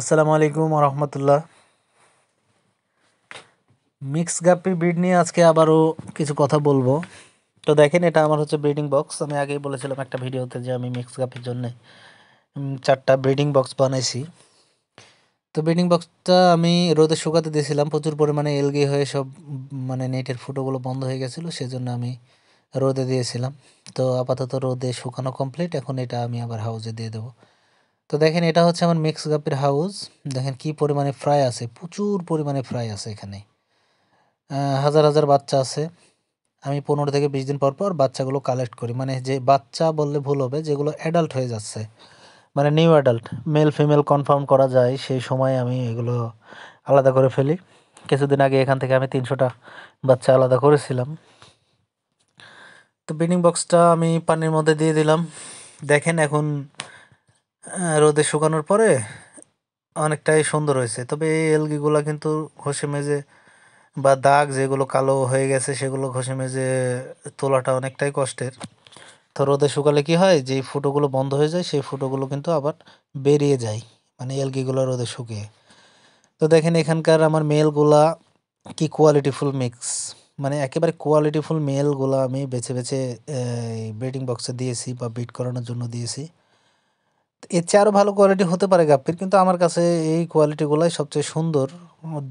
আসসালামু আলাইকুম রহমতুল্লাহ mix guppy breed নিয়ে আজকে আবারও কিছু কথা বলবো তো দেখেন এটা আমার হচ্ছে ব্রিডিং বক্স আমি আগেই বলেছিলাম একটা ভিডিওতে যে আমি মিক্স গাপির জন্য চারটা ব্রিডিং বক্স বানাইছি তো ব্রিডিং বক্সটা আমি রোদে শুকাতে দিয়েছিলাম প্রচুর পরিমাণে এলগি হয়ে সব মানে নেটের ফুটোগুলো বন্ধ হয়ে গেছিলো সেজন্য আমি রোদে দিয়েছিলাম তো আপাতত রোদে শুকানো কমপ্লিট এখন এটা আমি আবার হাউজে দিয়ে দেবো তো দেখেন এটা হচ্ছে আমার মিক্স গাপের হাউস দেখেন কি পরিমাণে ফ্রাই আছে প্রচুর পরিমাণে ফ্রাই আছে এখানে হাজার হাজার বাচ্চা আছে আমি পনেরো থেকে বিশ দিন পর পর বাচ্চাগুলো কালেক্ট করি মানে যে বাচ্চা বললে ভুল হবে যেগুলো অ্যাডাল্ট হয়ে যাচ্ছে মানে new adult male female confirm করা যায় সেই সময় আমি এগুলো আলাদা করে ফেলি কিছুদিন আগে এখান থেকে আমি তিনশোটা বাচ্চা আলাদা করেছিলাম তো বিনিং বক্সটা আমি পানির মধ্যে দিয়ে দিলাম দেখেন এখন রোদে শুকানোর পরে অনেকটাই সুন্দর হয়েছে তবে এই এলগিগুলো কিন্তু ঘষে মেজে বা দাগ যেগুলো কালো হয়ে গেছে সেগুলো ঘষে মেজে তোলাটা অনেকটাই কষ্টের তো রোদে শুকালে কি হয় যে ফুটোগুলো বন্ধ হয়ে যায় সেই ফুটোগুলো কিন্তু আবার বেরিয়ে যায় মানে এলগিগুলো রোদে শুকিয়ে তো দেখেন এখানকার আমার মেলগুলা কি কোয়ালিটিফুল মিক্স মানে একেবারে কোয়ালিটিফুল মেলগুলো আমি বেছে বেছে ব্রিডিং বক্সে দিয়েছি বা বিট করানোর জন্য দিয়েছি এর চেয়ে আরও ভালো কোয়ালিটি হতে পারে গাপ্পির কিন্তু আমার কাছে এই কোয়ালিটিগুলাই সবচেয়ে সুন্দর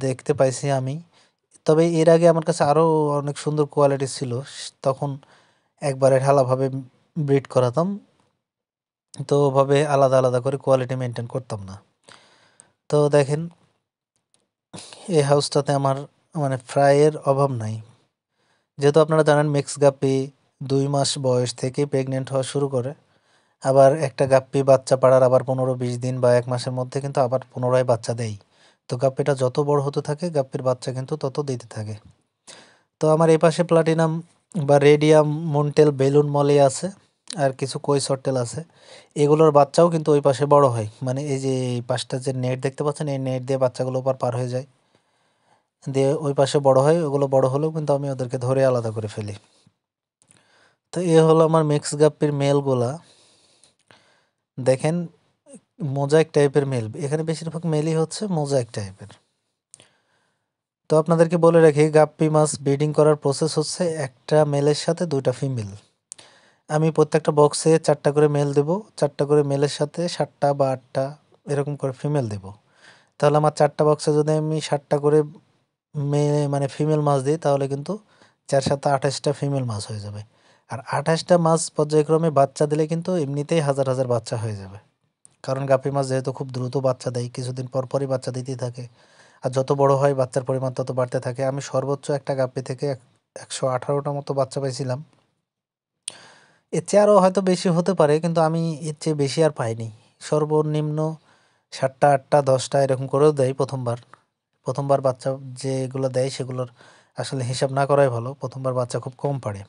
দেখতে পাইছি আমি তবে এর আগে আমার কাছে আরও অনেক সুন্দর কোয়ালিটি ছিল তখন একবারে ঢালাভাবে ব্রিড করাতাম তো ওভাবে আলাদা আলাদা করে কোয়ালিটি মেনটেন করতাম না তো দেখেন এই হাউসটাতে আমার মানে ফ্রাইয়ের অভাব নাই যেহেতু আপনারা জানেন মিক্স গাপি দুই মাস বয়স থেকে প্রেগনেন্ট হওয়া শুরু করে আবার একটা গাপ্পি বাচ্চা পাড়ার আবার পনেরো বিশ দিন বা এক মাসের মধ্যে কিন্তু আবার পুনরায় বাচ্চা দেয় তো গাপ্পিটা যত বড় হতে থাকে গাপ্পির বাচ্চা কিন্তু তত দিতে থাকে তো আমার এই পাশে প্লাটিনাম বা রেডিয়াম মন্টেল বেলুন মলে আছে আর কিছু কই সর্টেল আছে এগুলোর বাচ্চাও কিন্তু ওই পাশে বড় হয় মানে এই যে এই পাশটা যে নেট দেখতে পাচ্ছেন এই নেট দিয়ে বাচ্চাগুলো ওপার পার হয়ে যায় দিয়ে ওই পাশে বড় হয় ওগুলো বড় হলেও কিন্তু আমি ওদেরকে ধরে আলাদা করে ফেলি তো এ হলো আমার মিক্স গাপ্পির মেলগুলা দেখেন মোজাইক টাইপের মেল এখানে বেশিরভাগ মেলই হচ্ছে মোজাইক টাইপের তো আপনাদেরকে বলে রাখি গাপ্পি মাছ ব্রিডিং করার প্রসেস হচ্ছে একটা মেলের সাথে দুইটা ফিমেল আমি প্রত্যেকটা বক্সে চারটা করে মেল দেব চারটা করে মেলের সাথে সাতটা বা আটটা এরকম করে ফিমেল দেব তাহলে আমার চারটা বক্সে যদি আমি সাতটা করে মেয়ে মানে ফিমেল মাছ দিই তাহলে কিন্তু চার সাতটা আঠাশটা ফিমেল মাছ হয়ে যাবে আর আঠাশটা মাছ পর্যায়ক্রমে বাচ্চা দিলে কিন্তু এমনিতেই হাজার হাজার বাচ্চা হয়ে যাবে কারণ গাপি মাছ যেহেতু খুব দ্রুত বাচ্চা দেয় কিছুদিন পরপরই বাচ্চা দিতেই থাকে আর যত বড় হয় বাচ্চার পরিমাণ তত বাড়তে থাকে আমি সর্বোচ্চ একটা গাপ্পি থেকে একশো আঠারোটা মতো বাচ্চা পাইছিলাম এর চেয়ে আরও হয়তো বেশি হতে পারে কিন্তু আমি এর চেয়ে বেশি আর পাইনি সর্বনিম্ন সাতটা আটটা দশটা এরকম করেও দেয় প্রথমবার প্রথমবার বাচ্চা যেগুলো দেয় সেগুলোর আসলে হিসাব না করাই ভালো প্রথমবার বাচ্চা খুব কম পারে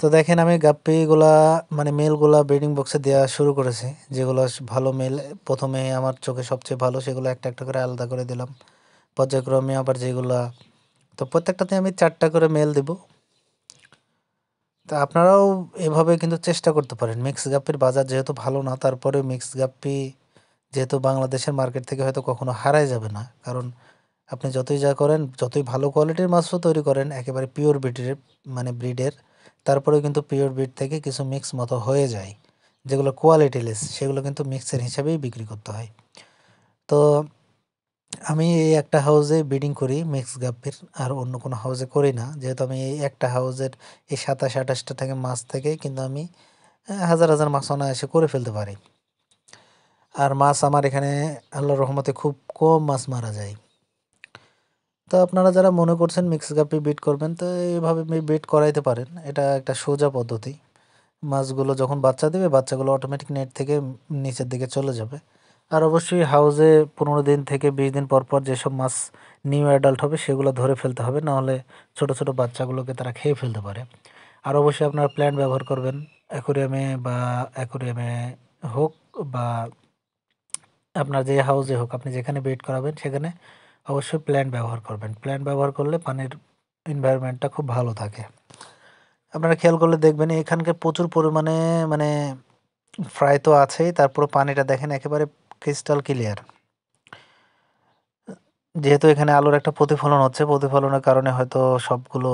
তো দেখেন আমি গাপ্পিগুলা মানে মেলগুলা ব্রিডিং বক্সে দেওয়া শুরু করেছি যেগুলো ভালো মেল প্রথমে আমার চোখে সবচেয়ে ভালো সেগুলো একটা একটা করে আলাদা করে দিলাম পর্যায়ক্রমে আবার যেগুলা তো প্রত্যেকটাতে আমি চারটা করে মেল দেব তা আপনারাও এভাবে কিন্তু চেষ্টা করতে পারেন মিক্স গাপ্পির বাজার যেহেতু ভালো না তারপরে মিক্স গাপ্পি যেহেতু বাংলাদেশের মার্কেট থেকে হয়তো কখনো হারাই যাবে না কারণ আপনি যতই যা করেন যতই ভালো কোয়ালিটির মাছও তৈরি করেন একেবারে পিওর ব্রিডের মানে ব্রিডের তারপরেও কিন্তু পিওর ব্রিড থেকে কিছু মিক্স মতো হয়ে যায় যেগুলো কোয়ালিটিলেস সেগুলো কিন্তু মিক্সের হিসাবেই বিক্রি করতে হয় তো আমি এই একটা হাউজে ব্রিডিং করি মিক্স গাভীর আর অন্য কোনো হাউজে করি না যেহেতু আমি এই একটা হাউজের এই সাতাশ আঠাশটা থেকে মাছ থেকে কিন্তু আমি হাজার হাজার মাছ এসে করে ফেলতে পারি আর মাছ আমার এখানে আল্লাহর রহমতে খুব কম মাছ মারা যায় তো আপনারা যারা মনে করছেন মিক্স গাপি বিট করবেন তো এইভাবে বিট করাইতে পারেন এটা একটা সোজা পদ্ধতি মাছগুলো যখন বাচ্চা দেবে বাচ্চাগুলো অটোমেটিক নেট থেকে নিচের দিকে চলে যাবে আর অবশ্যই হাউজে পনেরো দিন থেকে বিশ দিন পর পর যেসব মাছ নিউ অ্যাডাল্ট হবে সেগুলো ধরে ফেলতে হবে নাহলে ছোট ছোট বাচ্চাগুলোকে তারা খেয়ে ফেলতে পারে আর অবশ্যই আপনারা প্ল্যান্ট ব্যবহার করবেন অ্যাকোরিয়ামে বা অ্যাকোরিয়ামে হোক বা আপনার যে হাউজে হোক আপনি যেখানে বেড করাবেন সেখানে অবশ্যই প্ল্যান্ট ব্যবহার করবেন প্ল্যান্ট ব্যবহার করলে পানির এনভায়রনমেন্টটা খুব ভালো থাকে আপনারা খেয়াল করলে দেখবেন এখানকে প্রচুর পরিমাণে মানে ফ্রাই তো আছেই তারপরে পানিটা দেখেন একেবারে ক্রিস্টাল ক্লিয়ার যেহেতু এখানে আলোর একটা প্রতিফলন হচ্ছে প্রতিফলনের কারণে হয়তো সবগুলো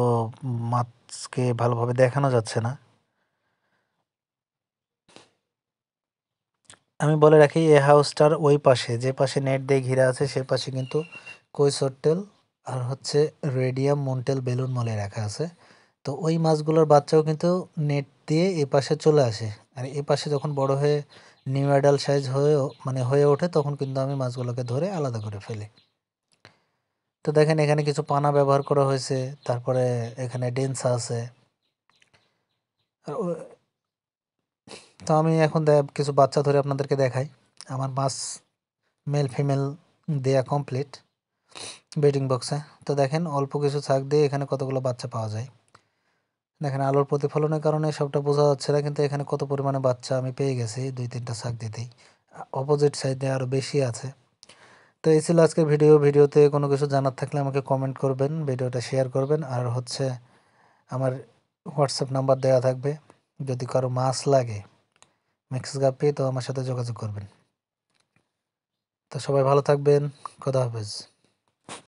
মাছকে ভালোভাবে দেখানো যাচ্ছে না আমি বলে রাখি এ হাউসটার ওই পাশে যে পাশে নেট দিয়ে ঘিরা আছে সে পাশে কিন্তু কই আর হচ্ছে রেডিয়াম মন্টেল বেলুন মলে রাখা আছে তো ওই মাছগুলোর বাচ্চাও কিন্তু নেট দিয়ে এ পাশে চলে আসে আর এ পাশে যখন বড় হয়ে নিউ অ্যাডাল সাইজ হয়েও মানে হয়ে ওঠে তখন কিন্তু আমি মাছগুলোকে ধরে আলাদা করে ফেলি তো দেখেন এখানে কিছু পানা ব্যবহার করা হয়েছে তারপরে এখানে ডেন্সা আছে তো আমি এখন কিছু বাচ্চা ধরে আপনাদেরকে দেখাই আমার মাছ মেল ফিমেল দেয়া কমপ্লিট ব্রিডিং বক্সে তো দেখেন অল্প কিছু ছাক দিয়ে এখানে কতগুলো বাচ্চা পাওয়া যায় দেখেন আলোর প্রতিফলনের কারণে সবটা বোঝা যাচ্ছে না কিন্তু এখানে কত পরিমাণে বাচ্চা আমি পেয়ে গেছি দুই তিনটা ছাক দিতেই অপোজিট সাইডে আরও বেশি আছে তো এই ছিল আজকের ভিডিও ভিডিওতে কোনো কিছু জানার থাকলে আমাকে কমেন্ট করবেন ভিডিওটা শেয়ার করবেন আর হচ্ছে আমার হোয়াটসঅ্যাপ নাম্বার দেওয়া থাকবে যদি কারো মাস লাগে মেক্সিস গাপি তো আমার সাথে যোগাযোগ করবেন তো সবাই ভালো থাকবেন কথা হাফেজ